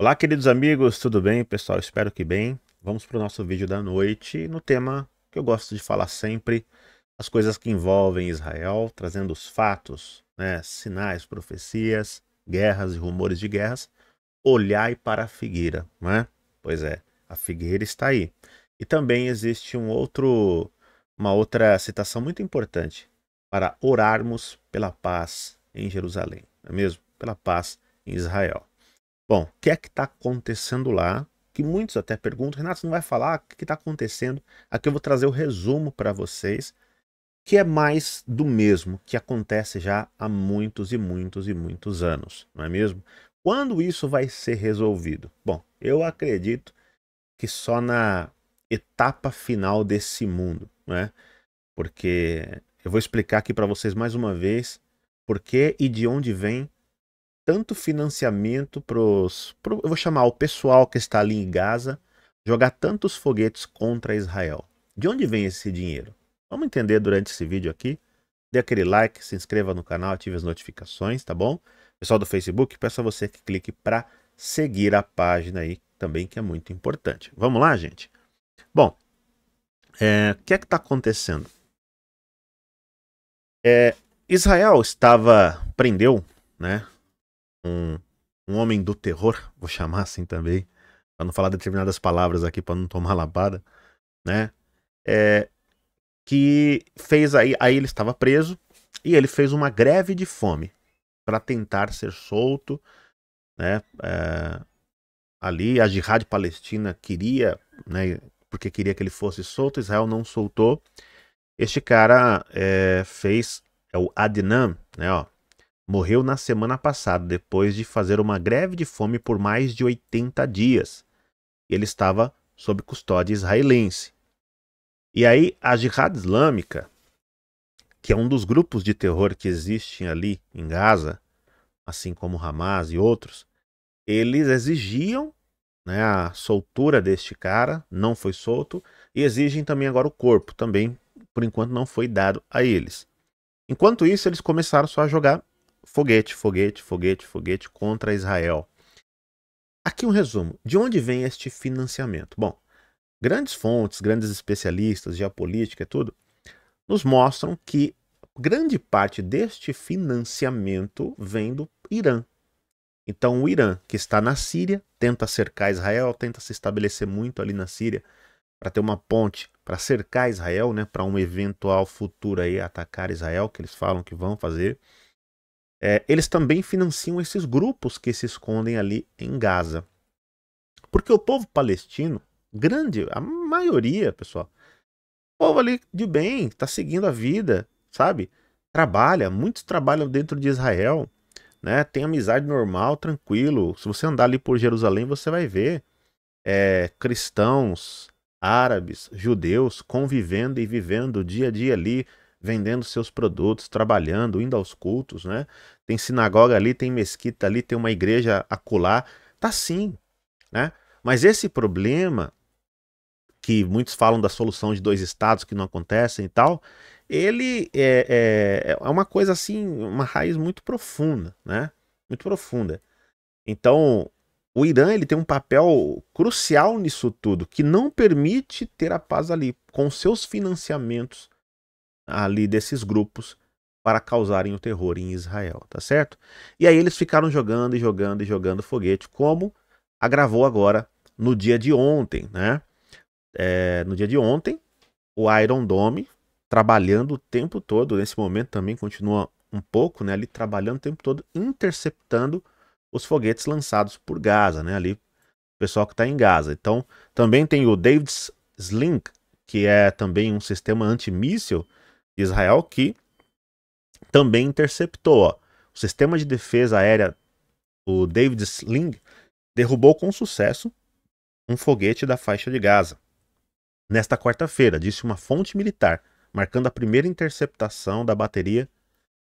Olá, queridos amigos, tudo bem? Pessoal, espero que bem. Vamos para o nosso vídeo da noite no tema que eu gosto de falar sempre, as coisas que envolvem Israel, trazendo os fatos, né, sinais, profecias, guerras e rumores de guerras. Olhai para a figueira, né? Pois é, a figueira está aí. E também existe um outro, uma outra citação muito importante para orarmos pela paz em Jerusalém, não é mesmo? Pela paz em Israel. Bom, o que é que está acontecendo lá? Que muitos até perguntam, Renato, você não vai falar o que está acontecendo? Aqui eu vou trazer o resumo para vocês, que é mais do mesmo, que acontece já há muitos e muitos e muitos anos, não é mesmo? Quando isso vai ser resolvido? Bom, eu acredito que só na etapa final desse mundo, né? Porque eu vou explicar aqui para vocês mais uma vez por que e de onde vem tanto financiamento pros, pro, eu vou chamar o pessoal que está ali em Gaza, jogar tantos foguetes contra Israel. De onde vem esse dinheiro? Vamos entender durante esse vídeo aqui. Dê aquele like, se inscreva no canal, ative as notificações, tá bom? Pessoal do Facebook, peço a você que clique para seguir a página aí também, que é muito importante. Vamos lá, gente? Bom, é, o que é que está acontecendo? É, Israel estava prendeu, né, um, um homem do terror, vou chamar assim também, para não falar determinadas palavras aqui, para não tomar labada né? É, que fez aí, aí ele estava preso e ele fez uma greve de fome para tentar ser solto, né? É, ali a Jihad Palestina queria, né? Porque queria que ele fosse solto, Israel não soltou. Este cara é, fez é o Adnan, né? Ó, morreu na semana passada, depois de fazer uma greve de fome por mais de 80 dias. Ele estava sob custódia israelense. E aí, a Jihad Islâmica, que é um dos grupos de terror que existem ali em Gaza, assim como Hamas e outros, eles exigiam né, a soltura deste cara, não foi solto, e exigem também agora o corpo, também por enquanto não foi dado a eles. Enquanto isso, eles começaram só a jogar foguete, foguete, foguete, foguete contra Israel. Aqui um resumo. De onde vem este financiamento? Bom, grandes fontes, grandes especialistas, geopolítica e tudo, nos mostram que grande parte deste financiamento vem do Irã. Então, o Irã, que está na Síria, tenta cercar Israel, tenta se estabelecer muito ali na Síria para ter uma ponte para cercar Israel, né, para um eventual futuro aí atacar Israel, que eles falam que vão fazer é, eles também financiam esses grupos que se escondem ali em Gaza. Porque o povo palestino, grande, a maioria, pessoal, o povo ali de bem, está seguindo a vida, sabe? Trabalha, muitos trabalham dentro de Israel, né? Tem amizade normal, tranquilo. Se você andar ali por Jerusalém, você vai ver é, cristãos, árabes, judeus convivendo e vivendo dia a dia ali vendendo seus produtos, trabalhando, indo aos cultos, né? Tem sinagoga ali, tem mesquita ali, tem uma igreja acolá. Tá sim, né? Mas esse problema que muitos falam da solução de dois estados que não acontecem e tal, ele é, é, é uma coisa assim, uma raiz muito profunda, né? Muito profunda. Então, o Irã ele tem um papel crucial nisso tudo, que não permite ter a paz ali, com seus financiamentos ali desses grupos para causarem o terror em Israel, tá certo? E aí eles ficaram jogando e jogando e jogando foguete, como agravou agora no dia de ontem, né? É, no dia de ontem, o Iron Dome trabalhando o tempo todo, nesse momento também continua um pouco, né? Ali trabalhando o tempo todo, interceptando os foguetes lançados por Gaza, né? Ali, o pessoal que está em Gaza. Então, também tem o David Slink, que é também um sistema antimíssil, Israel, que também interceptou. Ó. O sistema de defesa aérea, o David Sling, derrubou com sucesso um foguete da faixa de Gaza. Nesta quarta-feira, disse uma fonte militar, marcando a primeira interceptação da bateria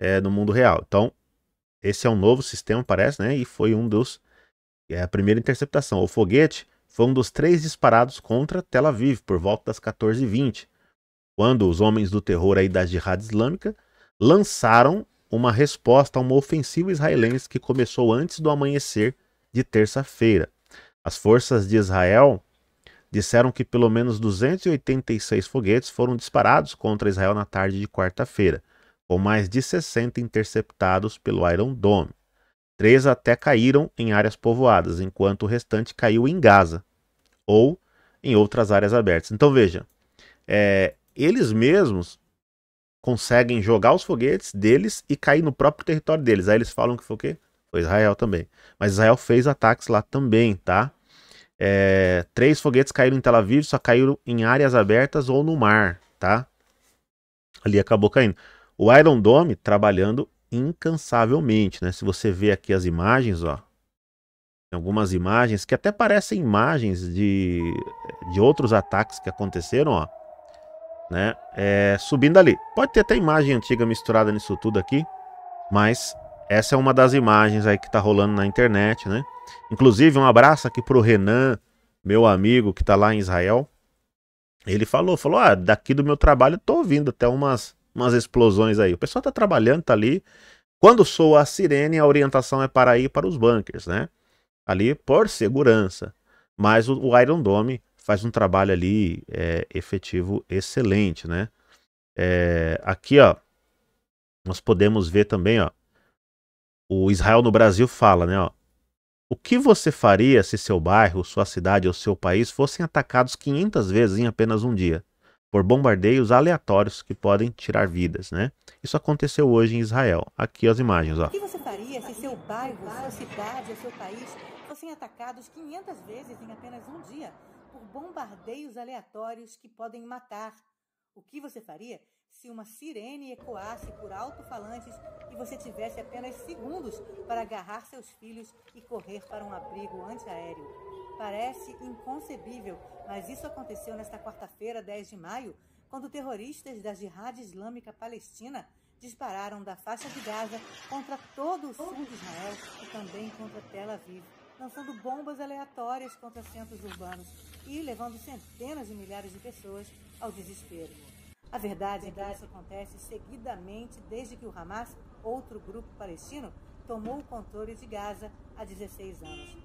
é, no mundo real. Então, esse é um novo sistema, parece, né? E foi um dos. É a primeira interceptação. O foguete foi um dos três disparados contra Tel Aviv por volta das 14h20, quando os homens do terror aí da Jihad Islâmica lançaram uma resposta a uma ofensiva israelense que começou antes do amanhecer de terça-feira. As forças de Israel disseram que pelo menos 286 foguetes foram disparados contra Israel na tarde de quarta-feira, com mais de 60 interceptados pelo Iron Dome. Três até caíram em áreas povoadas, enquanto o restante caiu em Gaza ou em outras áreas abertas. Então veja, é, eles mesmos conseguem jogar os foguetes deles e cair no próprio território deles. Aí eles falam que foi o quê? Foi Israel também. Mas Israel fez ataques lá também, tá? É, três foguetes caíram em Tel Aviv, só caíram em áreas abertas ou no mar, tá? Ali acabou caindo. O Iron Dome trabalhando incansavelmente, né? Se você vê aqui as imagens, ó, algumas imagens que até parecem imagens de, de outros ataques que aconteceram, ó né? É, subindo ali. Pode ter até imagem antiga misturada nisso tudo aqui, mas essa é uma das imagens aí que tá rolando na internet, né? Inclusive, um abraço aqui pro Renan, meu amigo que tá lá em Israel. Ele falou, falou, ah, daqui do meu trabalho tô ouvindo até umas, umas explosões aí. O pessoal tá trabalhando, tá ali. Quando soa a sirene, a orientação é para ir para os bunkers, né? Ali por segurança. Mas o, o Iron Dome faz um trabalho ali é, efetivo excelente, né? É, aqui, ó, nós podemos ver também, ó, o Israel no Brasil fala, né, ó, o que você faria se seu bairro, sua cidade ou seu país fossem atacados 500 vezes em apenas um dia? por bombardeios aleatórios que podem tirar vidas, né? Isso aconteceu hoje em Israel. Aqui as imagens, ó. O que você faria se seu bairro, sua cidade ou seu país fossem atacados 500 vezes em apenas um dia? por bombardeios aleatórios que podem matar. O que você faria se uma sirene ecoasse por alto-falantes e você tivesse apenas segundos para agarrar seus filhos e correr para um abrigo antiaéreo? Parece inconcebível, mas isso aconteceu nesta quarta-feira, 10 de maio, quando terroristas da Jihad Islâmica Palestina dispararam da faixa de Gaza contra todo o sul de Israel e também contra Tel Aviv lançando bombas aleatórias contra centros urbanos e levando centenas de milhares de pessoas ao desespero. A verdade é que isso acontece seguidamente desde que o Hamas, outro grupo palestino, tomou o controle de Gaza há 16 anos.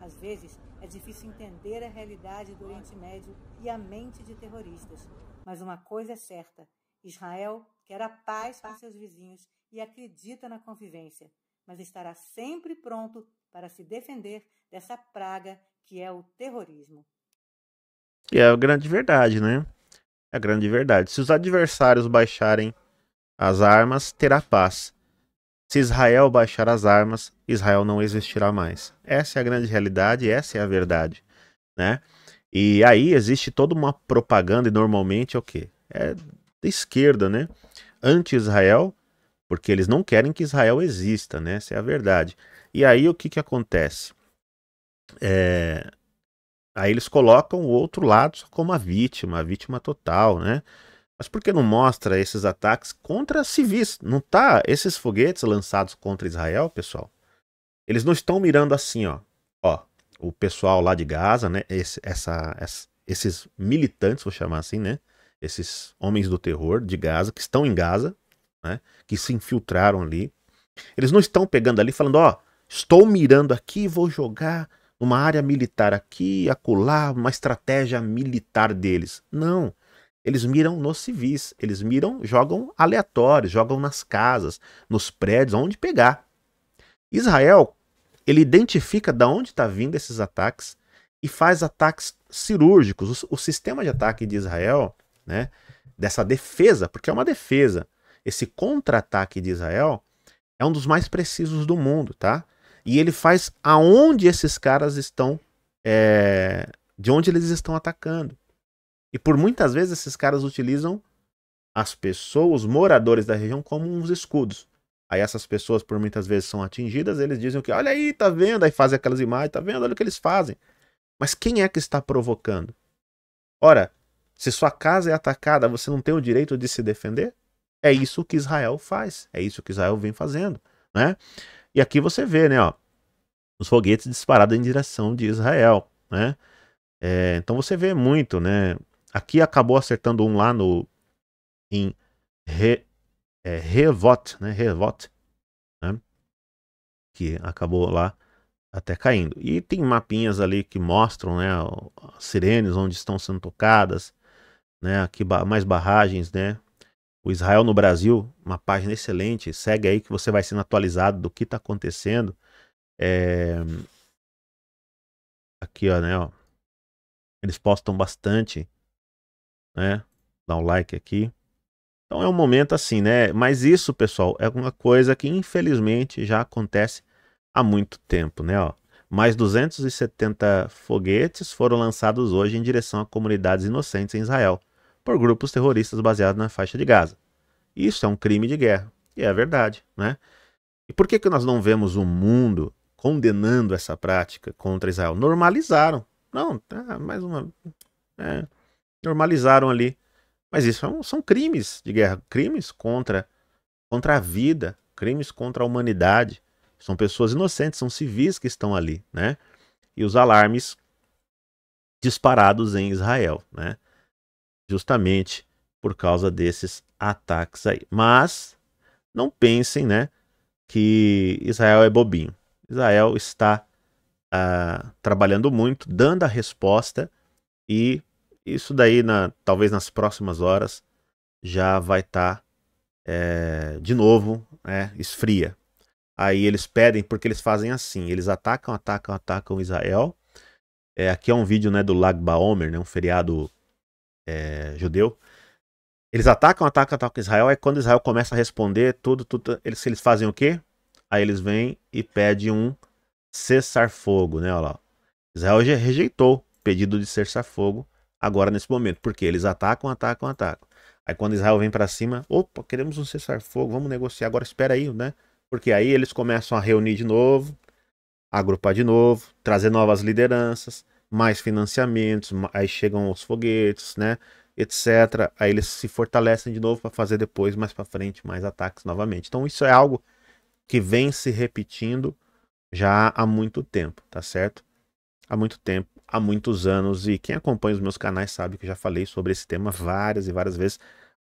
Às vezes, é difícil entender a realidade do Oriente Médio e a mente de terroristas. Mas uma coisa é certa: Israel quer a paz com seus vizinhos e acredita na convivência, mas estará sempre pronto para se defender dessa praga que é o terrorismo. E é a grande verdade, né? É a grande verdade. Se os adversários baixarem as armas, terá paz. Se Israel baixar as armas, Israel não existirá mais. Essa é a grande realidade, essa é a verdade, né? E aí existe toda uma propaganda e normalmente é o quê? É da esquerda, né? Anti-Israel, porque eles não querem que Israel exista, né? Essa é a verdade. E aí o que, que acontece? É... Aí eles colocam o outro lado como a vítima, a vítima total, né? Mas por que não mostra esses ataques contra civis? Não tá esses foguetes lançados contra Israel, pessoal? Eles não estão mirando assim, ó. Ó, o pessoal lá de Gaza, né? Esse, essa, essa, esses militantes, vou chamar assim, né? Esses homens do terror de Gaza que estão em Gaza, né, que se infiltraram ali. Eles não estão pegando ali falando, ó, estou mirando aqui, vou jogar numa área militar aqui, acolá, uma estratégia militar deles. Não. Eles miram nos civis, eles miram, jogam aleatórios, jogam nas casas, nos prédios, onde pegar. Israel, ele identifica de onde está vindo esses ataques e faz ataques cirúrgicos. O, o sistema de ataque de Israel, né, dessa defesa, porque é uma defesa, esse contra-ataque de Israel é um dos mais precisos do mundo, tá? E ele faz aonde esses caras estão, é, de onde eles estão atacando. E por muitas vezes esses caras utilizam as pessoas, os moradores da região, como uns escudos. Aí essas pessoas, por muitas vezes, são atingidas, eles dizem que, olha aí, tá vendo? Aí fazem aquelas imagens, tá vendo? Olha o que eles fazem. Mas quem é que está provocando? Ora, se sua casa é atacada, você não tem o direito de se defender? É isso que Israel faz, é isso que Israel vem fazendo, né? E aqui você vê, né, ó, os foguetes disparados em direção de Israel, né? É, então você vê muito, né? Aqui acabou acertando um lá no em Re, é, Revot, né? Revot, né? Que acabou lá até caindo. E tem mapinhas ali que mostram, né? As sirenes onde estão sendo tocadas, né? Aqui mais barragens, né? o Israel no Brasil, uma página excelente. Segue aí que você vai sendo atualizado do que está acontecendo. É... Aqui, ó, né? Ó. Eles postam bastante, né? Dá um like aqui. Então é um momento assim, né? Mas isso, pessoal, é uma coisa que infelizmente já acontece há muito tempo, né? Ó, mais 270 foguetes foram lançados hoje em direção a comunidades inocentes em Israel por grupos terroristas baseados na faixa de Gaza. Isso é um crime de guerra, e é verdade, né? E por que, que nós não vemos o mundo condenando essa prática contra Israel? Normalizaram. Não, tá, mais uma. É, normalizaram ali. Mas isso são, é são crimes de guerra, crimes contra, contra a vida, crimes contra a humanidade. São pessoas inocentes, são civis que estão ali, né? E os alarmes disparados em Israel, né? justamente por causa desses ataques aí. Mas não pensem, né, que Israel é bobinho. Israel está ah, trabalhando muito, dando a resposta e isso daí, na, talvez nas próximas horas, já vai estar tá, é, de novo, né, esfria. Aí eles pedem, porque eles fazem assim, eles atacam, atacam, atacam Israel. É, aqui é um vídeo né, do Lag Baomer, né, um feriado é, judeu. Eles atacam, atacam, atacam Israel. Aí quando Israel começa a responder tudo, tudo eles, eles fazem o quê? Aí eles vêm e pedem um cessar-fogo, né? Olha lá. Israel já rejeitou o pedido de cessar-fogo agora nesse momento, porque eles atacam, atacam, atacam. Aí quando Israel vem para cima, opa, queremos um cessar-fogo, vamos negociar agora, espera aí, né? Porque aí eles começam a reunir de novo, agrupar de novo, trazer novas lideranças, mais financiamentos, aí chegam os foguetes, né? etc. Aí eles se fortalecem de novo para fazer depois, mais para frente, mais ataques novamente. Então isso é algo que vem se repetindo já há muito tempo, tá certo? Há muito tempo, há muitos anos. E quem acompanha os meus canais sabe que eu já falei sobre esse tema várias e várias vezes.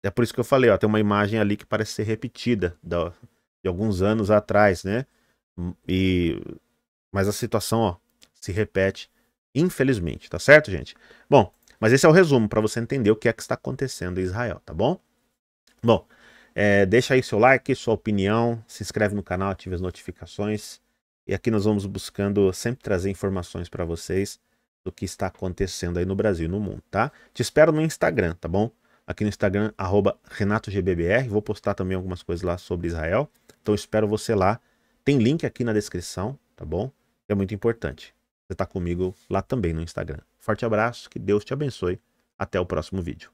É por isso que eu falei, ó, tem uma imagem ali que parece ser repetida de alguns anos atrás, né? E mas a situação, ó, se repete Infelizmente, tá certo, gente? Bom, mas esse é o resumo para você entender o que é que está acontecendo em Israel, tá bom? Bom, é, deixa aí seu like, sua opinião, se inscreve no canal, ative as notificações. E aqui nós vamos buscando sempre trazer informações para vocês do que está acontecendo aí no Brasil e no mundo, tá? Te espero no Instagram, tá bom? Aqui no Instagram, RenatoGBBR. Vou postar também algumas coisas lá sobre Israel. Então espero você lá. Tem link aqui na descrição, tá bom? É muito importante você está comigo lá também no Instagram. Forte abraço, que Deus te abençoe. Até o próximo vídeo.